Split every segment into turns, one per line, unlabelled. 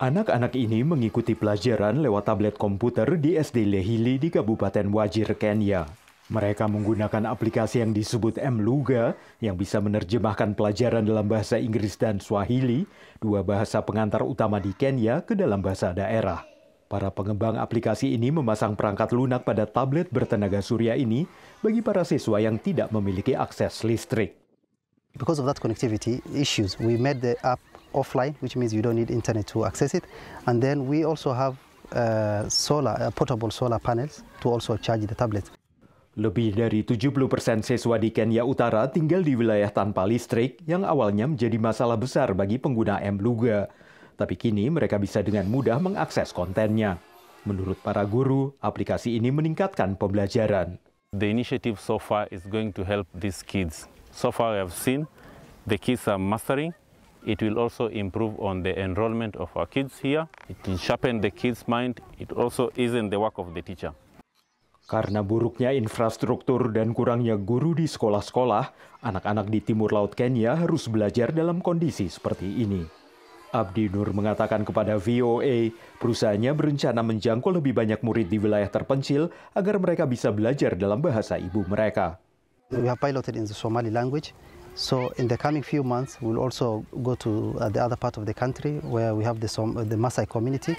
Anak-anak ini mengikuti pelajaran lewat tablet komputer di SD Lehili di Kabupaten Wajir, Kenya. Mereka menggunakan aplikasi yang disebut Mluga yang bisa menerjemahkan pelajaran dalam bahasa Inggris dan Swahili, dua bahasa pengantar utama di Kenya, ke dalam bahasa daerah. Para pengembang aplikasi ini memasang perangkat lunak pada tablet bertenaga surya ini bagi para siswa yang tidak memiliki akses listrik. Because of that connectivity issues, we made the app offline, which means
you don't need internet to access it. And then we also have uh, solar, uh, portable solar panels to also charge the tablet.
Lebih dari 70% siswa di Kenya Utara tinggal di wilayah tanpa listrik yang awalnya menjadi masalah besar bagi pengguna M-Luga. Tapi kini mereka bisa dengan mudah mengakses kontennya. Menurut para guru, aplikasi ini meningkatkan pembelajaran.
The initiative so far is going to help these kids. So far I have seen the kids are mastering It will also improve on the enrollment of our kids here. It will sharpen the kids' mind. It also isn't the work of the teacher.
Karena buruknya infrastruktur dan kurangnya guru di sekolah-sekolah, anak-anak di timur laut Kenya harus belajar dalam kondisi seperti ini. Abdi Nur mengatakan kepada VOA, perusahaannya berencana menjangkau lebih banyak murid di wilayah terpencil agar mereka bisa belajar dalam bahasa ibu mereka.
We have piloted in the Somali language So in the coming few months, we'll also go to uh, the other part of the country where we have the, Masai the Maasai community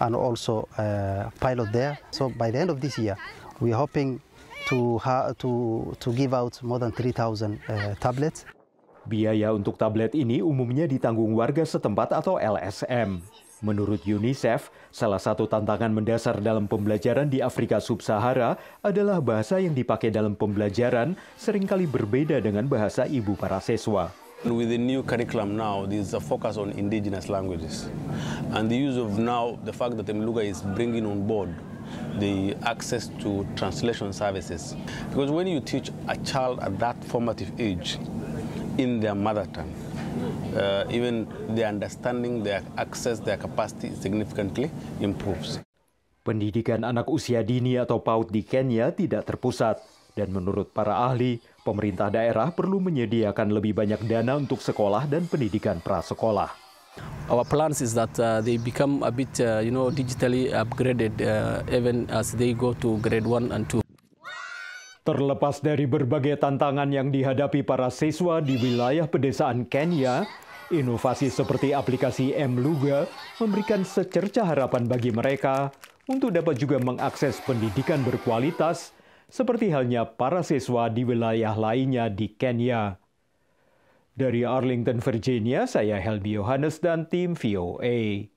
and also uh, pilot there. So by the end of this year, we're hoping to, to, to give out more than 3,000
uh, tablets. Biaya untuk tablet ini umumnya ditanggung warga setempat atau LSM. Menurut UNICEF, salah satu tantangan mendasar dalam pembelajaran di Afrika Sub-Sahara adalah bahasa yang dipakai dalam pembelajaran seringkali berbeda dengan bahasa ibu para siswa.
With the new curriculum now, there is a focus on indigenous languages. And the use of now, the fact that Mluga is bringing on board the access to translation services. Because when you teach a child at that formative age in their mother tongue, uh, even their understanding, their
access, their capacity significantly improves. Pendidikan anak usia dini atau PAUD di Kenya tidak terpusat. Dan menurut para ahli, pemerintah daerah perlu menyediakan lebih banyak dana untuk sekolah dan pendidikan prasekolah. Our plans is that uh, they become a bit, uh, you know, digitally upgraded uh, even as they go to grade one and two. Terlepas dari berbagai tantangan yang dihadapi para siswa di wilayah pedesaan Kenya, inovasi seperti aplikasi MLuga memberikan secerca harapan bagi mereka untuk dapat juga mengakses pendidikan berkualitas seperti halnya para siswa di wilayah lainnya di Kenya. Dari Arlington, Virginia, saya Helbi Yohanes dan tim VOA.